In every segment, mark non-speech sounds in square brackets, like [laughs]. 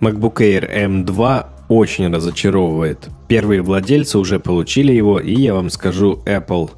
MacBook Air M2 очень разочаровывает. Первые владельцы уже получили его, и я вам скажу, Apple,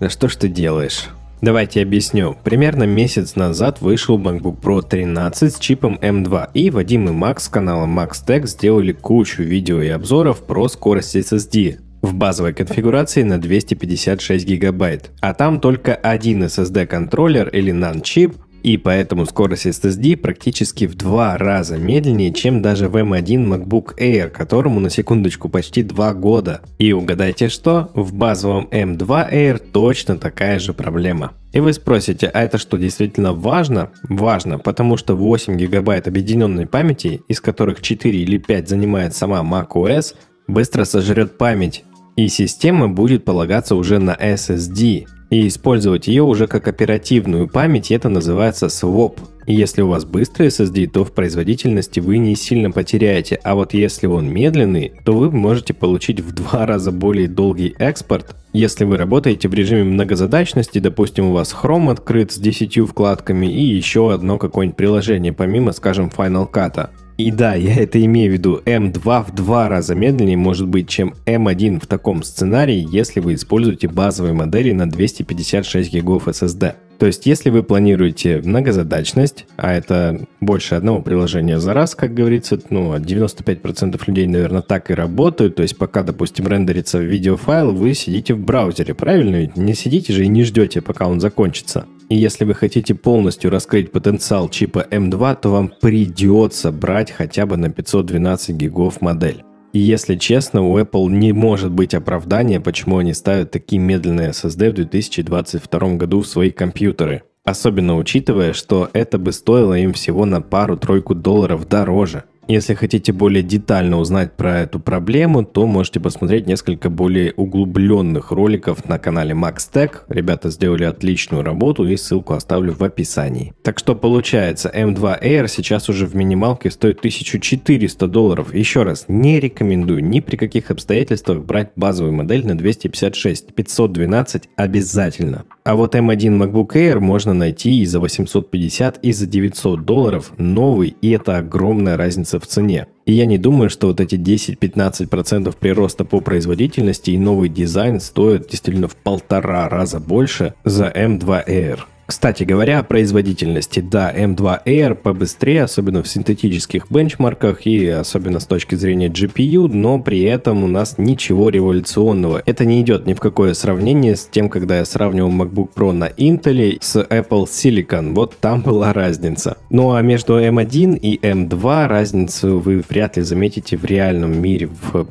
да что ж ты делаешь? Давайте объясню. Примерно месяц назад вышел MacBook Pro 13 с чипом M2, и Вадим и Макс с канала MaxTech сделали кучу видео и обзоров про скорость SSD в базовой конфигурации на 256 гигабайт. А там только один SSD-контроллер или NAND-чип и поэтому скорость SSD практически в два раза медленнее, чем даже в M1 MacBook Air, которому на секундочку почти два года. И угадайте что, в базовом M2 Air точно такая же проблема. И вы спросите, а это что действительно важно? Важно, потому что 8 гигабайт объединенной памяти, из которых 4 или 5 занимает сама macOS, быстро сожрет память, и система будет полагаться уже на SSD, и использовать ее уже как оперативную память, это называется своп. И если у вас быстрый SSD, то в производительности вы не сильно потеряете, а вот если он медленный, то вы можете получить в два [laughs] раза более долгий экспорт, если вы работаете в режиме многозадачности, допустим, у вас Chrome открыт с 10 вкладками и еще одно какое-нибудь приложение, помимо, скажем, Final Cut. И да, я это имею в виду. М2 в два раза медленнее может быть, чем М1 в таком сценарии, если вы используете базовые модели на 256 гигов SSD. То есть, если вы планируете многозадачность, а это больше одного приложения за раз, как говорится, ну, 95% а людей, наверное, так и работают, то есть, пока, допустим, рендерится видеофайл, вы сидите в браузере, правильно? Ведь не сидите же и не ждете, пока он закончится. И если вы хотите полностью раскрыть потенциал чипа M2, то вам придется брать хотя бы на 512 гигов модель. И если честно, у Apple не может быть оправдания, почему они ставят такие медленные SSD в 2022 году в свои компьютеры. Особенно учитывая, что это бы стоило им всего на пару-тройку долларов дороже. Если хотите более детально узнать про эту проблему, то можете посмотреть несколько более углубленных роликов на канале MaxTech. Ребята сделали отличную работу и ссылку оставлю в описании. Так что получается, M2 эм Air сейчас уже в минималке стоит 1400 долларов. Еще раз, не рекомендую ни при каких обстоятельствах брать базовую модель на 256, 512 обязательно. А вот M1 эм MacBook Air можно найти и за 850, и за 900 долларов новый, и это огромная разница разница в цене. И я не думаю, что вот эти 10-15% прироста по производительности и новый дизайн стоят действительно в полтора раза больше за M2 эм Air. Кстати говоря, о производительности. Да, M2 Air побыстрее, особенно в синтетических бенчмарках и особенно с точки зрения GPU, но при этом у нас ничего революционного. Это не идет ни в какое сравнение с тем, когда я сравнивал MacBook Pro на Intel с Apple Silicon. Вот там была разница. Ну а между M1 и M2 разницу вы вряд ли заметите в реальном мире, в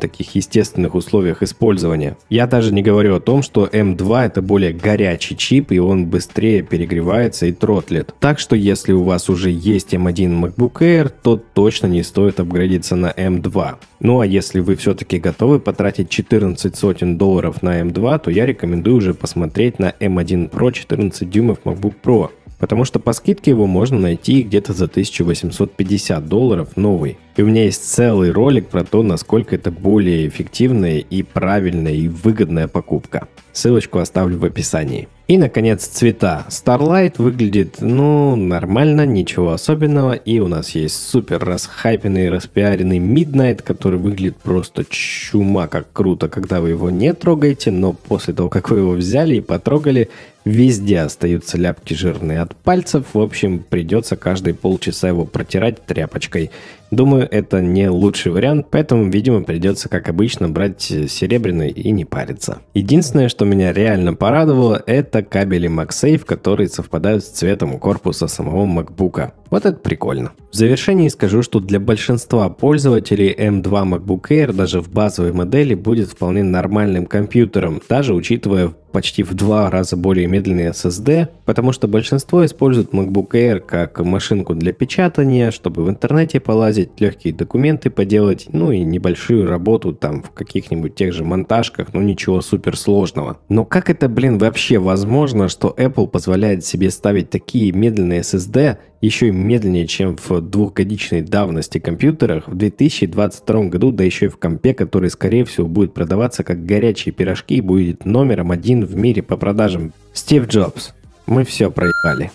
таких естественных условиях использования. Я даже не говорю о том, что M2 это более горячий чип, и он быстрее перегревается и тротлит. Так что если у вас уже есть M1 MacBook Air, то точно не стоит апгрейдиться на M2. Ну а если вы все-таки готовы потратить 14 сотен долларов на M2, то я рекомендую уже посмотреть на M1 Pro 14 дюймов MacBook Pro. Потому что по скидке его можно найти где-то за 1850 долларов новый. И у меня есть целый ролик про то, насколько это более эффективная и правильная и выгодная покупка. Ссылочку оставлю в описании. И, наконец, цвета. Starlight выглядит, ну, нормально, ничего особенного. И у нас есть супер расхайпенный, распиаренный Midnight, который выглядит просто чума, как круто, когда вы его не трогаете. Но после того, как вы его взяли и потрогали, везде остаются ляпки жирные от пальцев. В общем, придется каждые полчаса его протирать тряпочкой. Думаю, это не лучший вариант, поэтому, видимо, придется, как обычно, брать э, серебряный и не париться. Единственное, что меня реально порадовало, это кабели MagSafe, которые совпадают с цветом корпуса самого MacBook. Вот это прикольно. В завершении скажу, что для большинства пользователей M2 эм MacBook Air даже в базовой модели будет вполне нормальным компьютером, даже учитывая почти в два раза более медленный SSD, потому что большинство используют MacBook Air как машинку для печатания, чтобы в интернете полазить, легкие документы поделать, ну и небольшую работу там в каких-нибудь тех же монтажках, ну ничего суперсложного. Но как это, блин, вообще возможно, что Apple позволяет себе ставить такие медленные SSD еще и медленнее, чем в двухгодичной давности компьютерах, в 2022 году, да еще и в компе, который, скорее всего, будет продаваться как горячие пирожки и будет номером один в мире по продажам. Стив Джобс, мы все проебали.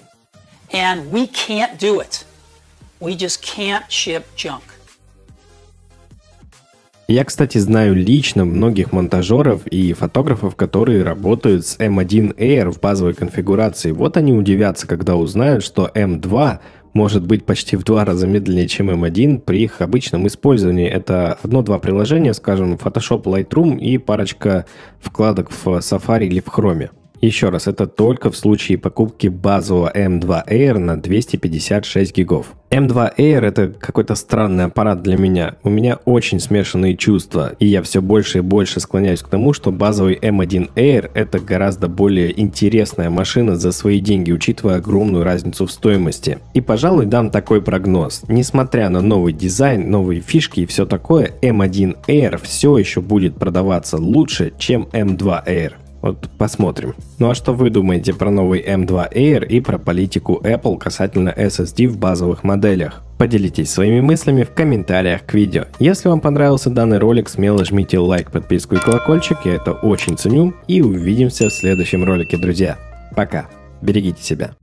And we can't do it. We just can't ship junk. Я, кстати, знаю лично многих монтажеров и фотографов, которые работают с M1 эм Air в базовой конфигурации. Вот они удивятся, когда узнают, что M2 эм может быть почти в два раза медленнее, чем M1 эм при их обычном использовании. Это одно-два приложения, скажем, Photoshop, Lightroom и парочка вкладок в Safari или в Chrome. Еще раз, это только в случае покупки базового M2 эм Air на 256 гигов. M2 эм Air это какой-то странный аппарат для меня. У меня очень смешанные чувства, и я все больше и больше склоняюсь к тому, что базовый M1 эм Air это гораздо более интересная машина за свои деньги, учитывая огромную разницу в стоимости. И, пожалуй, дам такой прогноз. Несмотря на новый дизайн, новые фишки и все такое, M1 Air все еще будет продаваться лучше, чем M2 Air. Вот посмотрим. Ну а что вы думаете про новый M2 эм Air и про политику Apple касательно SSD в базовых моделях? Поделитесь своими мыслями в комментариях к видео. Если вам понравился данный ролик, смело жмите лайк, подписку и колокольчик, я это очень ценю. И увидимся в следующем ролике, друзья. Пока. Берегите себя.